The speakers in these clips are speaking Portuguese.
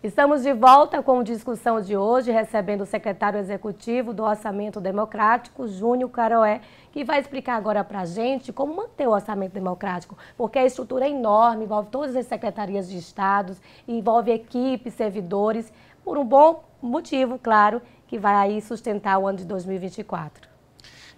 Estamos de volta com discussão de hoje, recebendo o secretário executivo do Orçamento Democrático, Júnior Caroé, que vai explicar agora para a gente como manter o orçamento democrático, porque a estrutura é enorme, envolve todas as secretarias de estados, envolve equipes, servidores, por um bom motivo, claro, que vai aí sustentar o ano de 2024.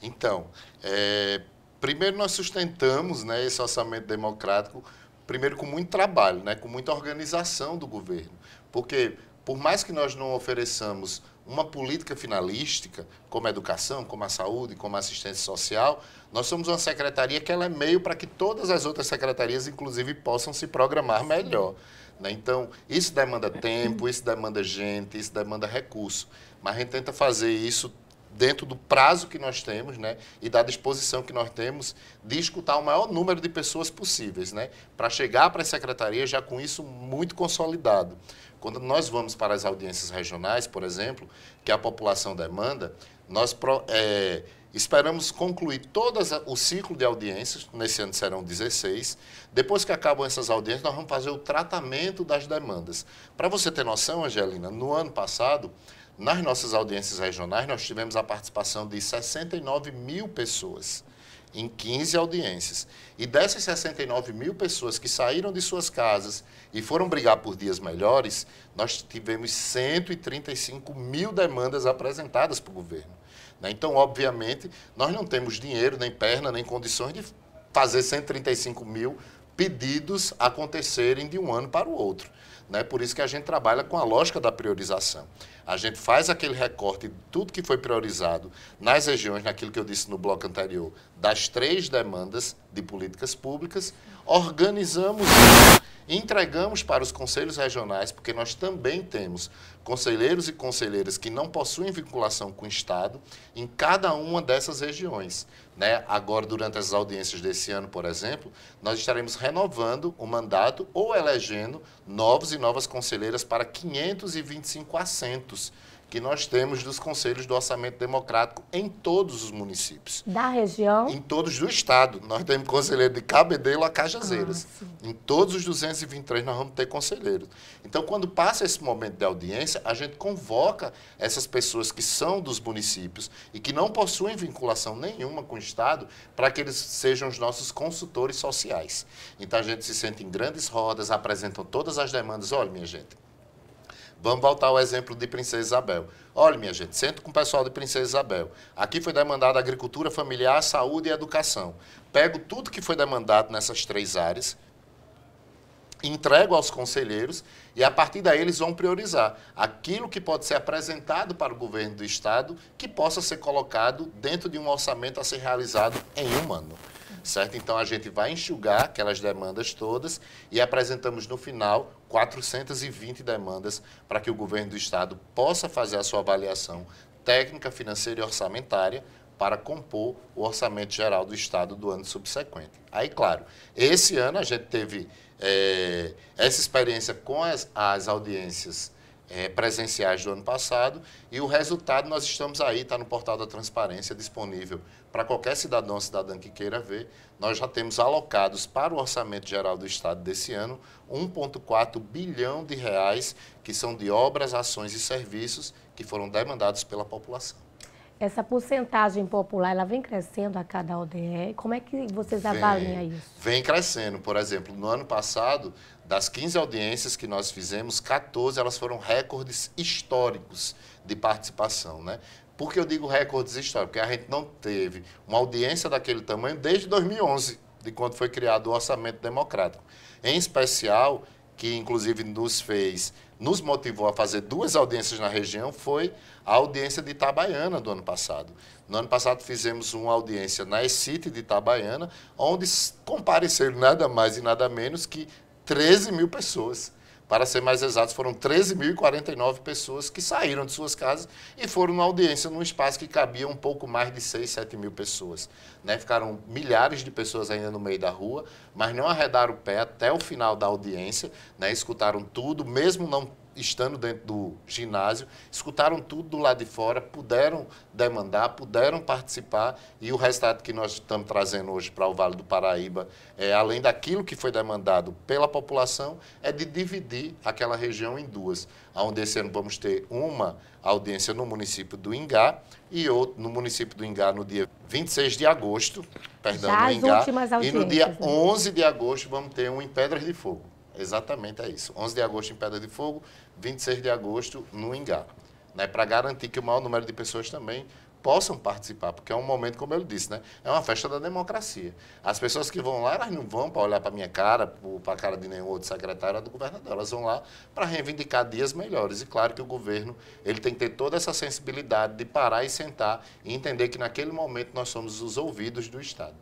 Então, é, primeiro nós sustentamos né, esse orçamento democrático, primeiro com muito trabalho, né, com muita organização do governo porque, por mais que nós não ofereçamos uma política finalística, como a educação, como a saúde, como a assistência social, nós somos uma secretaria que ela é meio para que todas as outras secretarias, inclusive, possam se programar melhor. Né? Então, isso demanda tempo, isso demanda gente, isso demanda recurso. Mas a gente tenta fazer isso dentro do prazo que nós temos né? e da disposição que nós temos de escutar o maior número de pessoas possíveis, né? para chegar para as secretarias já com isso muito consolidado. Quando nós vamos para as audiências regionais, por exemplo, que a população demanda, nós é, esperamos concluir todo o ciclo de audiências, nesse ano serão 16. Depois que acabam essas audiências, nós vamos fazer o tratamento das demandas. Para você ter noção, Angelina, no ano passado, nas nossas audiências regionais, nós tivemos a participação de 69 mil pessoas em 15 audiências. E dessas 69 mil pessoas que saíram de suas casas e foram brigar por dias melhores, nós tivemos 135 mil demandas apresentadas para o governo. Né? Então, obviamente, nós não temos dinheiro, nem perna, nem condições de fazer 135 mil pedidos acontecerem de um ano para o outro. Né? Por isso que a gente trabalha com a lógica da priorização. A gente faz aquele recorte de tudo que foi priorizado nas regiões, naquilo que eu disse no bloco anterior, das três demandas de políticas públicas, organizamos isso, entregamos para os conselhos regionais, porque nós também temos conselheiros e conselheiras que não possuem vinculação com o Estado em cada uma dessas regiões. Né? Agora, durante as audiências desse ano, por exemplo, nós estaremos renovando o mandato ou elegendo novos e novas conselheiras para 525 assentos que nós temos dos conselhos do orçamento democrático em todos os municípios. Da região? Em todos do estado. Nós temos conselheiro de Cabedelo a Cajazeiras. Ah, em todos os 223 nós vamos ter conselheiros. Então, quando passa esse momento de audiência, a gente convoca essas pessoas que são dos municípios e que não possuem vinculação nenhuma com o estado para que eles sejam os nossos consultores sociais. Então, a gente se sente em grandes rodas, apresentam todas as demandas. Olha, minha gente, Vamos voltar ao exemplo de Princesa Isabel. Olha, minha gente, sento com o pessoal de Princesa Isabel. Aqui foi demandada agricultura familiar, saúde e educação. Pego tudo que foi demandado nessas três áreas, entrego aos conselheiros e a partir daí eles vão priorizar aquilo que pode ser apresentado para o governo do estado que possa ser colocado dentro de um orçamento a ser realizado em um ano. Certo? Então a gente vai enxugar aquelas demandas todas e apresentamos no final 420 demandas para que o governo do estado possa fazer a sua avaliação técnica, financeira e orçamentária para compor o orçamento geral do Estado do ano subsequente. Aí, claro, esse ano a gente teve é, essa experiência com as, as audiências é, presenciais do ano passado. E o resultado, nós estamos aí, está no portal da transparência, disponível para qualquer cidadão ou cidadã que queira ver. Nós já temos alocados para o Orçamento Geral do Estado desse ano 1,4 bilhão de reais, que são de obras, ações e serviços que foram demandados pela população. Essa porcentagem popular, ela vem crescendo a cada ODE? Como é que vocês avaliam vem, isso? Vem crescendo. Por exemplo, no ano passado, das 15 audiências que nós fizemos, 14 elas foram recordes históricos de participação, né? Por que eu digo recordes históricos? Porque a gente não teve uma audiência daquele tamanho desde 2011, de quando foi criado o orçamento democrático. Em especial, que inclusive nos fez, nos motivou a fazer duas audiências na região, foi a audiência de Itabaiana do ano passado. No ano passado fizemos uma audiência na city de Itabaiana, onde compareceram nada mais e nada menos que 13 mil pessoas. Para ser mais exatos, foram 13.049 pessoas que saíram de suas casas e foram numa audiência num espaço que cabia um pouco mais de 6, 7 mil pessoas. Né? Ficaram milhares de pessoas ainda no meio da rua, mas não arredaram o pé até o final da audiência, né? escutaram tudo, mesmo não estando dentro do ginásio, escutaram tudo do lado de fora, puderam demandar, puderam participar e o resultado que nós estamos trazendo hoje para o Vale do Paraíba, é, além daquilo que foi demandado pela população, é de dividir aquela região em duas, onde esse ano vamos ter uma audiência no município do Ingá e outra no município do Ingá no dia 26 de agosto, perdão, Já no Ingá, e no dia 11 né? de agosto vamos ter um em Pedras de Fogo. Exatamente é isso. 11 de agosto em Pedra de Fogo, 26 de agosto no Ingá. Né, para garantir que o maior número de pessoas também possam participar, porque é um momento, como eu disse, né? é uma festa da democracia. As pessoas que vão lá, elas não vão para olhar para a minha cara, para a cara de nenhum outro secretário ou é do governador, elas vão lá para reivindicar dias melhores. E claro que o governo ele tem que ter toda essa sensibilidade de parar e sentar e entender que naquele momento nós somos os ouvidos do Estado.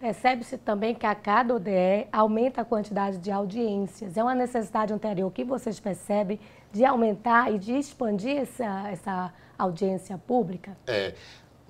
Percebe-se também que a cada ODE aumenta a quantidade de audiências. É uma necessidade anterior que vocês percebem de aumentar e de expandir essa, essa audiência pública? É.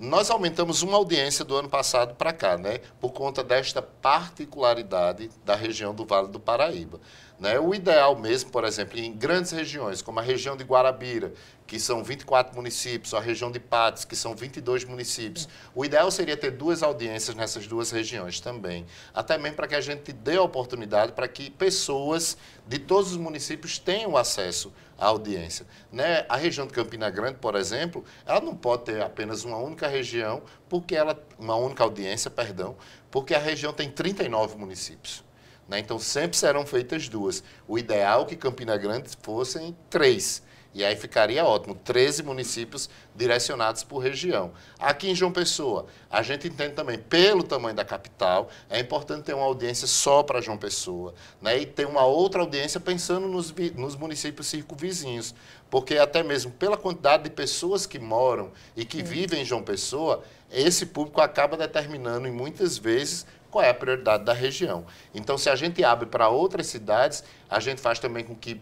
Nós aumentamos uma audiência do ano passado para cá, né? Por conta desta particularidade da região do Vale do Paraíba. Né? O ideal mesmo, por exemplo, em grandes regiões, como a região de Guarabira, que são 24 municípios, ou a região de Patos, que são 22 municípios, o ideal seria ter duas audiências nessas duas regiões também. Até mesmo para que a gente dê a oportunidade para que pessoas de todos os municípios têm o acesso à audiência. Né? A região de Campina Grande, por exemplo, ela não pode ter apenas uma única região, porque ela uma única audiência, perdão, porque a região tem 39 municípios. Né? Então sempre serão feitas duas. O ideal é que Campina Grande fossem três e aí ficaria ótimo, 13 municípios direcionados por região. Aqui em João Pessoa, a gente entende também, pelo tamanho da capital, é importante ter uma audiência só para João Pessoa, né? E ter uma outra audiência pensando nos, nos municípios circunvizinhos, porque até mesmo pela quantidade de pessoas que moram e que Sim. vivem em João Pessoa, esse público acaba determinando e muitas vezes qual é a prioridade da região. Então, se a gente abre para outras cidades, a gente faz também com que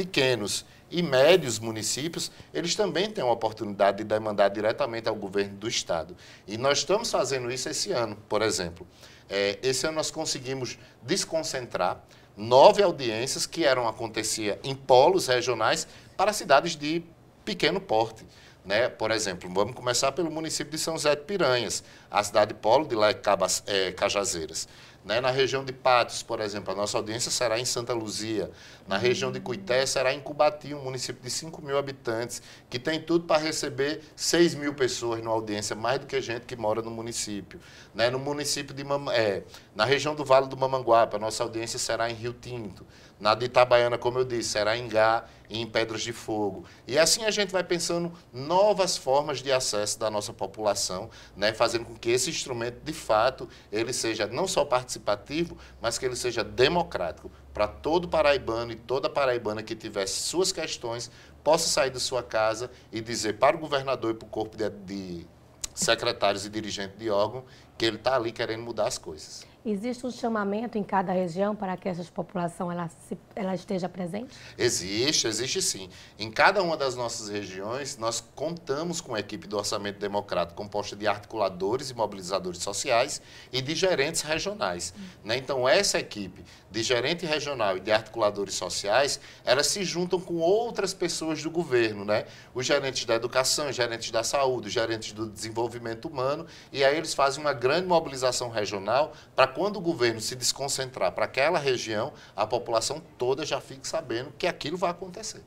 pequenos e médios municípios, eles também têm a oportunidade de demandar diretamente ao governo do Estado. E nós estamos fazendo isso esse ano, por exemplo. É, esse ano nós conseguimos desconcentrar nove audiências que eram acontecia em polos regionais para cidades de pequeno porte. Né? Por exemplo, vamos começar pelo município de São José de Piranhas, a cidade polo de lá é, Cabas, é Cajazeiras. Né? Na região de Patos, por exemplo, a nossa audiência será em Santa Luzia. Na região de Cuité será em Cubati, um município de 5 mil habitantes, que tem tudo para receber 6 mil pessoas na audiência, mais do que gente que mora no município. Né? No município de Mam é, na região do Vale do Mamanguape, a nossa audiência será em Rio Tinto. Na de Itabaiana, como eu disse, será em Gá e em Pedras de Fogo. E assim a gente vai pensando novas formas de acesso da nossa população, né? fazendo com que esse instrumento, de fato, ele seja não só participativo, participativo, mas que ele seja democrático, para todo paraibano e toda paraibana que tivesse suas questões possa sair da sua casa e dizer para o governador e para o corpo de, de secretários e dirigentes de órgão que ele está ali querendo mudar as coisas. Existe um chamamento em cada região para que essa população ela, se, ela esteja presente? Existe, existe sim. Em cada uma das nossas regiões, nós contamos com a equipe do Orçamento Democrático, composta de articuladores e mobilizadores sociais e de gerentes regionais. Né? Então, essa equipe de gerente regional e de articuladores sociais, elas se juntam com outras pessoas do governo, né? os gerentes da educação, os gerentes da saúde, os gerentes do desenvolvimento humano, e aí eles fazem uma grande mobilização regional para quando o governo se desconcentrar para aquela região, a população toda já fique sabendo que aquilo vai acontecer.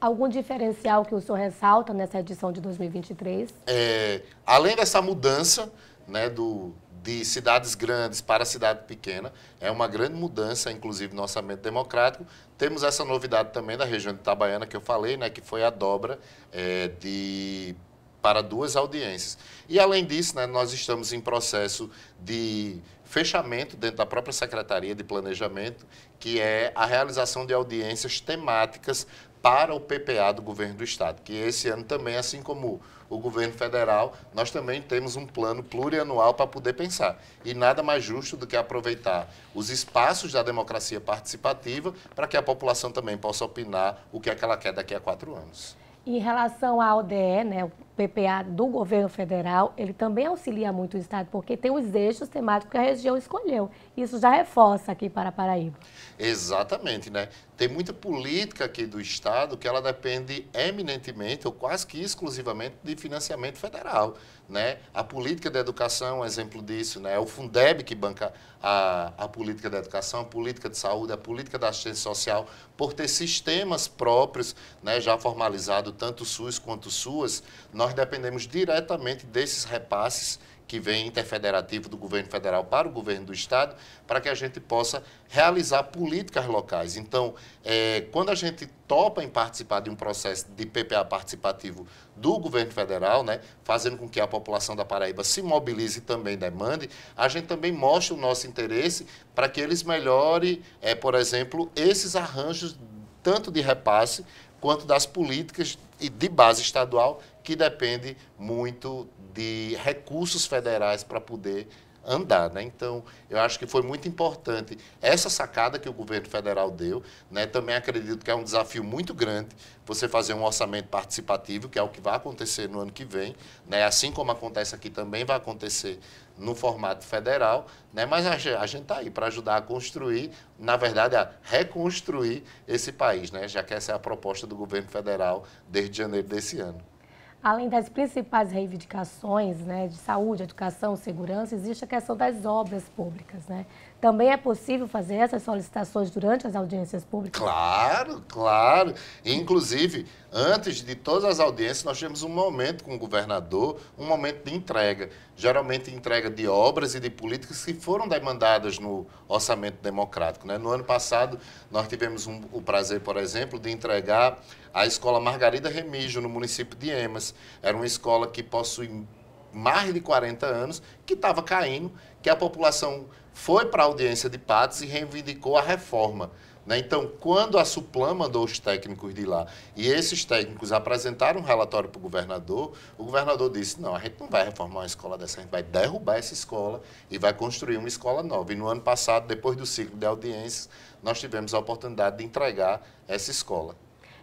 Algum diferencial que o senhor ressalta nessa edição de 2023? É, além dessa mudança né, do, de cidades grandes para cidade pequena, é uma grande mudança, inclusive, no orçamento democrático. Temos essa novidade também da região de Itabaiana, que eu falei, né, que foi a dobra é, de para duas audiências. E, além disso, né, nós estamos em processo de fechamento dentro da própria Secretaria de Planejamento, que é a realização de audiências temáticas para o PPA do governo do Estado, que esse ano também, assim como o governo federal, nós também temos um plano plurianual para poder pensar. E nada mais justo do que aproveitar os espaços da democracia participativa para que a população também possa opinar o que, é que ela quer daqui a quatro anos. Em relação à ODE, né, PPA do governo federal, ele também auxilia muito o Estado, porque tem os eixos temáticos que a região escolheu. Isso já reforça aqui para Paraíba. Exatamente, né? Tem muita política aqui do Estado que ela depende eminentemente ou quase que exclusivamente de financiamento federal, né? A política da educação é um exemplo disso, né? É o Fundeb que banca a, a política da educação, a política de saúde, a política da assistência social, por ter sistemas próprios, né? Já formalizado tanto SUS quanto SUAS, nós nós dependemos diretamente desses repasses que vem interfederativo do governo federal para o governo do estado, para que a gente possa realizar políticas locais. Então, é, quando a gente topa em participar de um processo de PPA participativo do governo federal, né, fazendo com que a população da Paraíba se mobilize e também demande, a gente também mostra o nosso interesse para que eles melhorem, é, por exemplo, esses arranjos tanto de repasse quanto das políticas e de base estadual, que depende muito de recursos federais para poder andar. Né? Então, eu acho que foi muito importante essa sacada que o governo federal deu. Né? Também acredito que é um desafio muito grande você fazer um orçamento participativo, que é o que vai acontecer no ano que vem. Né? Assim como acontece aqui, também vai acontecer no formato federal, né? mas a, gente está aí para ajudar a construir, na verdade, a reconstruir esse país, né? já que essa é a proposta do governo federal desde janeiro desse ano. Além das principais reivindicações né, de saúde, educação, segurança, existe a questão das obras públicas. Né? Também é possível fazer essas solicitações durante as audiências públicas? Claro, claro. Inclusive, antes de todas as audiências, nós tivemos um momento com o governador, um momento de entrega geralmente entrega de obras e de políticas que foram demandadas no orçamento democrático. Né? No ano passado, nós tivemos um, o prazer, por exemplo, de entregar a escola Margarida Remígio, no município de Emas. Era uma escola que possui mais de 40 anos, que estava caindo, que a população foi para a audiência de Patos e reivindicou a reforma. Né? Então, quando a Suplan mandou os técnicos de lá e esses técnicos apresentaram um relatório para o governador, o governador disse: não, a gente não vai reformar uma escola dessa, a gente vai derrubar essa escola e vai construir uma escola nova. E no ano passado, depois do ciclo de audiências, nós tivemos a oportunidade de entregar essa escola.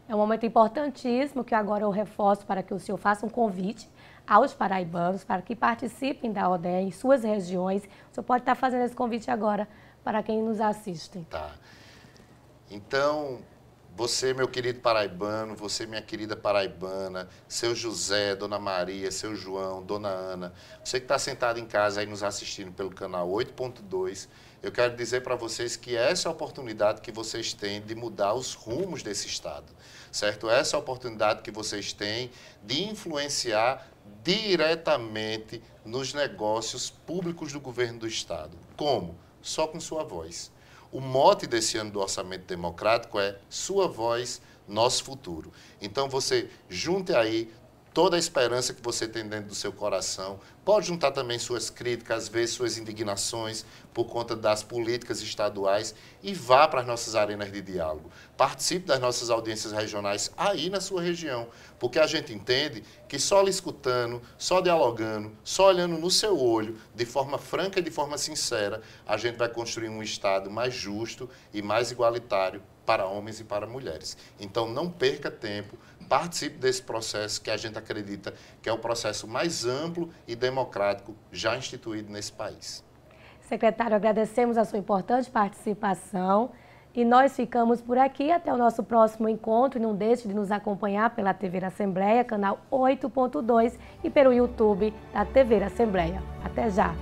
É um momento importantíssimo que agora eu reforço para que o senhor faça um convite aos paraibanos para que participem da ODE em suas regiões. O senhor pode estar fazendo esse convite agora para quem nos assiste. Tá. Então, você, meu querido paraibano, você, minha querida paraibana, seu José, dona Maria, seu João, dona Ana, você que está sentado em casa aí nos assistindo pelo canal 8.2, eu quero dizer para vocês que é essa é a oportunidade que vocês têm de mudar os rumos desse Estado, certo? É essa é a oportunidade que vocês têm de influenciar diretamente nos negócios públicos do governo do Estado. Como? Só com sua voz. O mote desse ano do orçamento democrático é Sua Voz, Nosso Futuro. Então você junte aí toda a esperança que você tem dentro do seu coração. Pode juntar também suas críticas, às vezes suas indignações por conta das políticas estaduais e vá para as nossas arenas de diálogo. Participe das nossas audiências regionais aí na sua região, porque a gente entende que só lhe escutando, só dialogando, só olhando no seu olho, de forma franca e de forma sincera, a gente vai construir um Estado mais justo e mais igualitário para homens e para mulheres. Então não perca tempo participe desse processo que a gente acredita que é o processo mais amplo e democrático já instituído nesse país. Secretário, agradecemos a sua importante participação e nós ficamos por aqui até o nosso próximo encontro. Não deixe de nos acompanhar pela TV Assembleia, canal 8.2 e pelo YouTube da TV Assembleia. Até já!